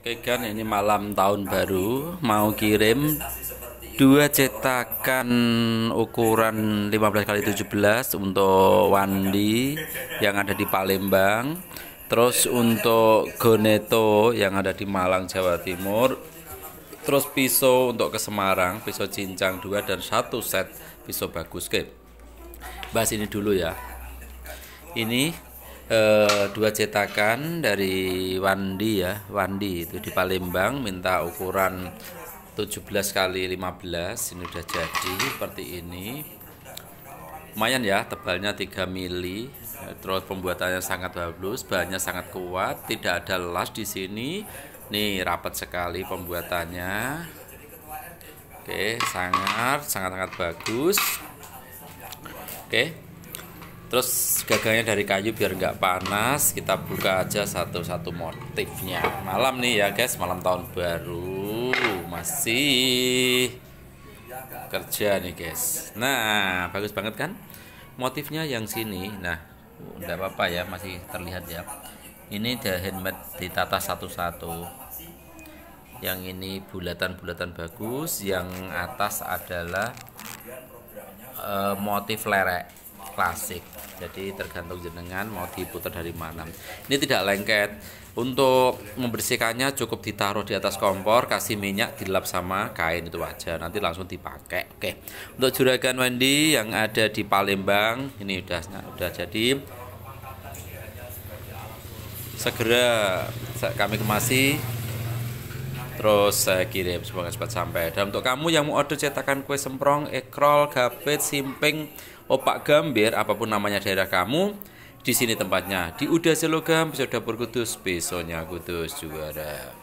Oke kan ini malam tahun baru mau kirim dua cetakan ukuran 15 kali 17 untuk Wandi yang ada di Palembang terus untuk Goneto yang ada di Malang Jawa Timur terus pisau untuk ke Semarang pisau cincang dua dan satu set pisau bagus ke bahas ini dulu ya ini eh, dua cetakan dari Wandi ya Wandi itu di Palembang minta ukuran 17 kali 15 ini udah jadi seperti ini lumayan ya tebalnya 3 mili terus pembuatannya sangat bagus bahannya sangat kuat tidak ada las di sini nih rapat sekali pembuatannya oke sangat sangat sangat bagus oke terus gagangnya dari kayu biar nggak panas kita buka aja satu-satu motifnya malam nih ya guys malam tahun baru masih kerja nih guys nah bagus banget kan motifnya yang sini nah nggak apa-apa ya masih terlihat ya ini the handmade ditata satu-satu yang ini bulatan-bulatan bagus yang atas adalah uh, motif lerek klasik jadi tergantung jenengan mau diputar dari mana ini tidak lengket untuk membersihkannya cukup ditaruh di atas kompor kasih minyak dilap sama kain itu aja nanti langsung dipakai oke untuk juragan Wendy yang ada di Palembang ini udah udah jadi segera kami kemasi terus saya kirim semoga cepat sampai dan untuk kamu yang mau order cetakan kue semprong ekrol gapet simping Opak Gambir, apapun namanya daerah kamu, di sini tempatnya. Di Uda Selogam, bisa dapur kudus, besoknya kudus juga ada.